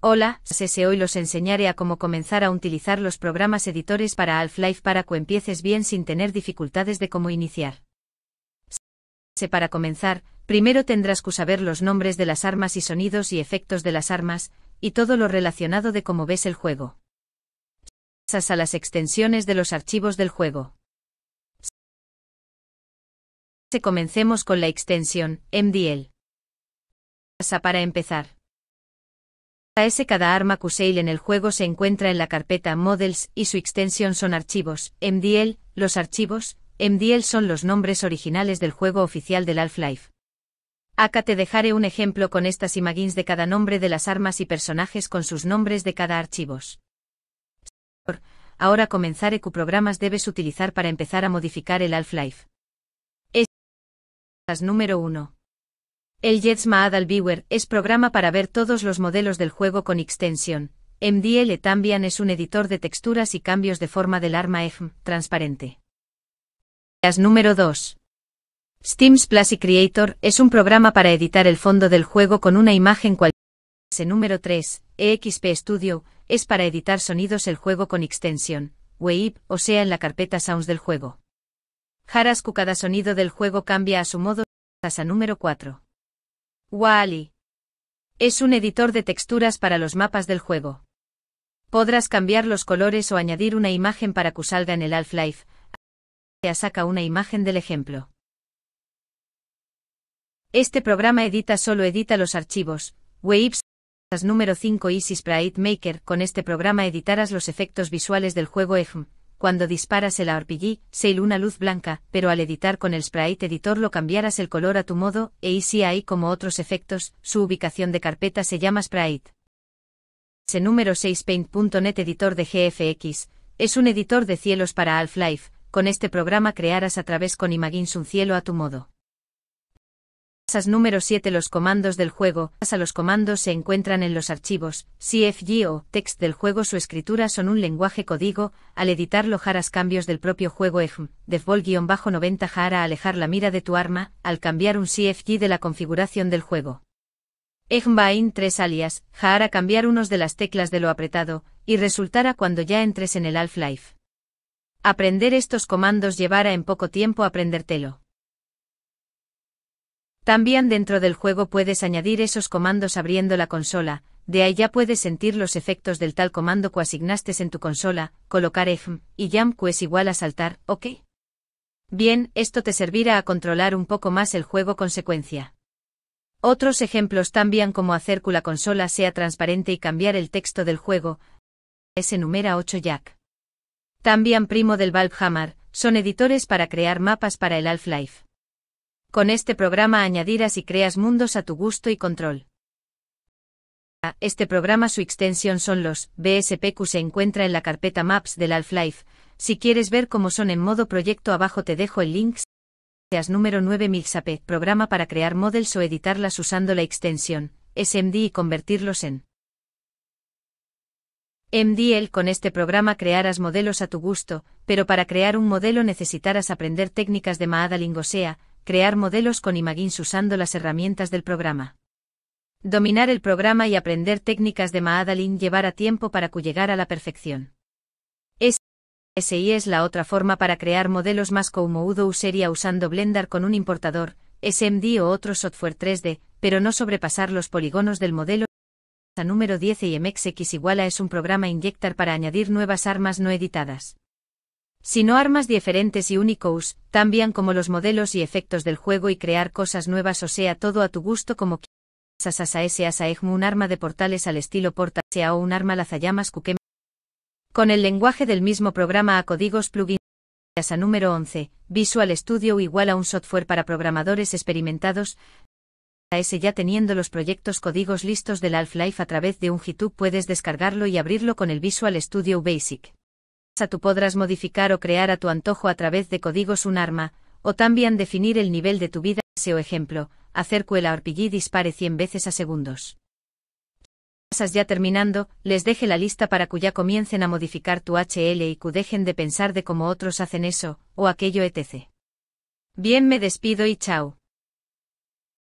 Hola, Sese hoy los enseñaré a cómo comenzar a utilizar los programas editores para Half-Life para que empieces bien sin tener dificultades de cómo iniciar. Se para comenzar, primero tendrás que saber los nombres de las armas y sonidos y efectos de las armas, y todo lo relacionado de cómo ves el juego. pasas a las extensiones de los archivos del juego. Se comencemos con la extensión MDL. pasa para empezar ese Cada arma q en el juego se encuentra en la carpeta Models y su extensión son archivos. MDL, los archivos, MDL son los nombres originales del juego oficial del Half-Life. Acá te dejaré un ejemplo con estas imagines de cada nombre de las armas y personajes con sus nombres de cada archivos. Ahora comenzaré qué programas debes utilizar para empezar a modificar el Half-Life. Número 1. El Jets Maadal Viewer es programa para ver todos los modelos del juego con extensión. MDL también es un editor de texturas y cambios de forma del arma EGM, transparente. Número 2. Steam's Plastic Creator es un programa para editar el fondo del juego con una imagen cualquiera. Número 3. EXP Studio es para editar sonidos el juego con extensión, WAV, o sea en la carpeta Sounds del juego. que cada sonido del juego cambia a su modo. Hasta número 4. Wally. Es un editor de texturas para los mapas del juego. Podrás cambiar los colores o añadir una imagen para que salga en el Half-Life. Saca una imagen del ejemplo. Este programa edita solo edita los archivos, Waves número 5 Easy Sprite Maker. Con este programa editarás los efectos visuales del juego EGM, cuando disparas el RPG, se una luz blanca, pero al editar con el sprite editor lo cambiarás el color a tu modo, e si hay como otros efectos, su ubicación de carpeta se llama sprite. Se número 6 Paint.net editor de GFX, es un editor de cielos para Half-Life, con este programa crearás a través con Imagins un cielo a tu modo número 7 Los comandos del juego. A los comandos se encuentran en los archivos, CFG o text del juego. Su escritura son un lenguaje código. Al editarlo jaras cambios del propio juego EGM. bajo 90 jara alejar la mira de tu arma, al cambiar un CFG de la configuración del juego. Egmbain 3 alias, Jahara cambiar unos de las teclas de lo apretado, y resultará cuando ya entres en el Half-Life. Aprender estos comandos llevará en poco tiempo aprendértelo. También dentro del juego puedes añadir esos comandos abriendo la consola, de ahí ya puedes sentir los efectos del tal comando que asignaste en tu consola, colocar ejm y jam que es igual a saltar, ok. Bien, esto te servirá a controlar un poco más el juego con consecuencia. Otros ejemplos también como hacer que la consola sea transparente y cambiar el texto del juego, ese enumera 8 Jack. También primo del Hammer, son editores para crear mapas para el Half-Life. Con este programa añadirás y creas mundos a tu gusto y control. Ah, este programa su extensión son los BSPQ se encuentra en la carpeta Maps del Half-Life. Si quieres ver cómo son en modo proyecto abajo te dejo el link. Seas número 9000 SAP, programa para crear modelos o editarlas usando la extensión SMD y convertirlos en MDL con este programa crearás modelos a tu gusto, pero para crear un modelo necesitarás aprender técnicas de Mahada lingosea, crear modelos con Imagins usando las herramientas del programa. Dominar el programa y aprender técnicas de Maadalin llevará tiempo para llegar a la perfección. SI es la otra forma para crear modelos más como Udo sería usando Blender con un importador, SMD o otro software 3D, pero no sobrepasar los polígonos del modelo la número 10 y MXX igual a es un programa inyectar para añadir nuevas armas no editadas no armas diferentes y únicos, también como los modelos y efectos del juego y crear cosas nuevas o sea todo a tu gusto como quieras asa un arma de portales al estilo porta sea o un arma lazallamas cuquem con el lenguaje del mismo programa a códigos plugin asa número 11, Visual Studio igual a un software para programadores experimentados, ese ya teniendo los proyectos códigos listos del Half-Life a través de un GitHub puedes descargarlo y abrirlo con el Visual Studio Basic tú podrás modificar o crear a tu antojo a través de códigos un arma, o también definir el nivel de tu vida. o ejemplo, hacer que la dispare 100 veces a segundos. Pasas ya terminando, les deje la lista para que ya comiencen a modificar tu HL y que dejen de pensar de cómo otros hacen eso, o aquello etc. Bien me despido y chao.